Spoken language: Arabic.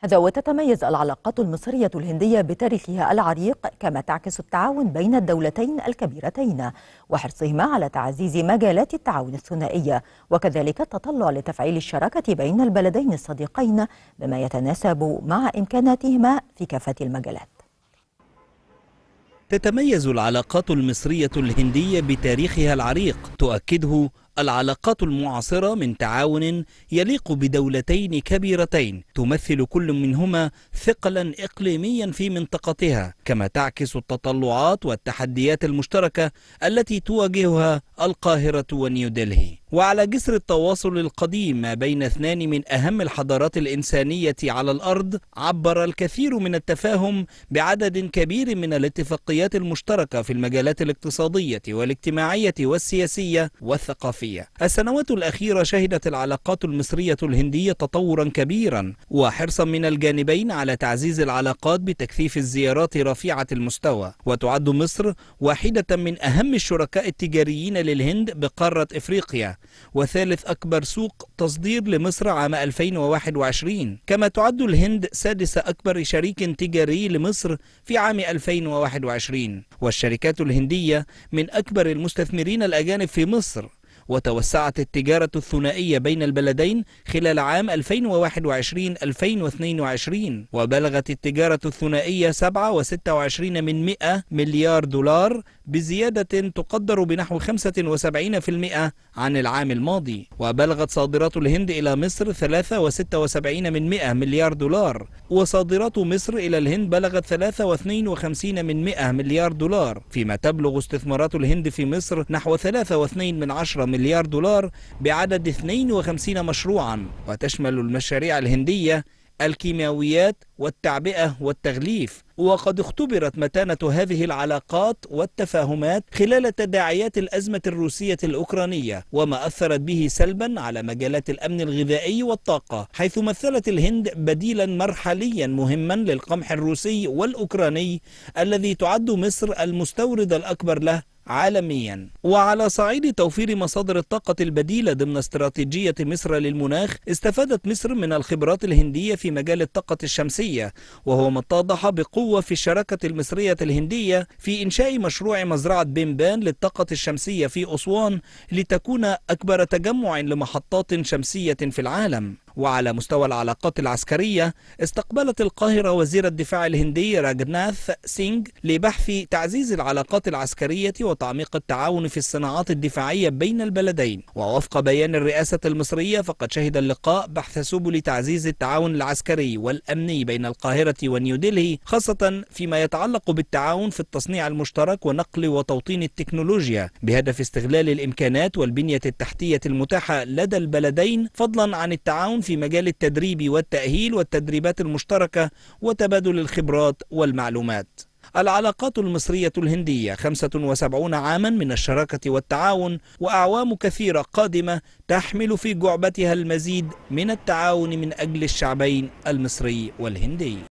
هذا وتتميز العلاقات المصرية الهندية بتاريخها العريق كما تعكس التعاون بين الدولتين الكبيرتين وحرصهما على تعزيز مجالات التعاون الثنائية وكذلك التطلع لتفعيل الشراكة بين البلدين الصديقين بما يتناسب مع إمكاناتهما في كافة المجالات تتميز العلاقات المصرية الهندية بتاريخها العريق تؤكده العلاقات المعاصرة من تعاون يليق بدولتين كبيرتين تمثل كل منهما ثقلا إقليميا في منطقتها كما تعكس التطلعات والتحديات المشتركة التي تواجهها القاهرة ونيودلهي وعلى جسر التواصل القديم ما بين اثنان من أهم الحضارات الإنسانية على الأرض عبر الكثير من التفاهم بعدد كبير من الاتفاقيات المشتركة في المجالات الاقتصادية والاجتماعية والسياسية والثقافية الخلافية السنوات الأخيرة شهدت العلاقات المصرية الهندية تطورا كبيرا وحرصا من الجانبين على تعزيز العلاقات بتكثيف الزيارات رفيعة المستوى وتعد مصر واحدة من أهم الشركاء التجاريين للهند بقارة إفريقيا وثالث أكبر سوق تصدير لمصر عام 2021 كما تعد الهند سادس أكبر شريك تجاري لمصر في عام 2021 والشركات الهندية من أكبر المستثمرين الأجانب في مصر وتوسعت التجارة الثنائية بين البلدين خلال عام 2021-2022 وبلغت التجارة الثنائية 7.26 من 100 مليار دولار بزيادة تقدر بنحو 75% عن العام الماضي وبلغت صادرات الهند إلى مصر 3.76 من مئة مليار دولار وصادرات مصر إلى الهند بلغت 3.52 من مئة مليار دولار فيما تبلغ استثمارات الهند في مصر نحو 3.2 من عشرة مليار دولار بعدد 52 مشروعا وتشمل المشاريع الهندية الكيماويات والتعبئة والتغليف وقد اختبرت متانة هذه العلاقات والتفاهمات خلال تداعيات الأزمة الروسية الأوكرانية وما أثرت به سلبا على مجالات الأمن الغذائي والطاقة حيث مثلت الهند بديلا مرحليا مهما للقمح الروسي والأوكراني الذي تعد مصر المستورد الأكبر له عالميا وعلى صعيد توفير مصادر الطاقة البديلة ضمن استراتيجية مصر للمناخ استفادت مصر من الخبرات الهندية في مجال الطاقة الشمسية وهو ما اتضح بقوة في الشراكة المصرية الهندية في إنشاء مشروع مزرعة بيمبان للطاقة الشمسية في أسوان لتكون أكبر تجمع لمحطات شمسية في العالم وعلى مستوى العلاقات العسكرية استقبلت القاهرة وزير الدفاع الهندي راجناث سينج لبحث تعزيز العلاقات العسكرية وتعميق التعاون في الصناعات الدفاعية بين البلدين ووفق بيان الرئاسة المصرية فقد شهد اللقاء بحث سبل تعزيز التعاون العسكري والأمني بين القاهرة ونيودلهي خاصة فيما يتعلق بالتعاون في التصنيع المشترك ونقل وتوطين التكنولوجيا بهدف استغلال الإمكانات والبنية التحتية المتاحة لدى البلدين فضلا عن التعاون في مجال التدريب والتأهيل والتدريبات المشتركة وتبادل الخبرات والمعلومات العلاقات المصرية الهندية 75 عاما من الشراكة والتعاون وأعوام كثيرة قادمة تحمل في جعبتها المزيد من التعاون من أجل الشعبين المصري والهندي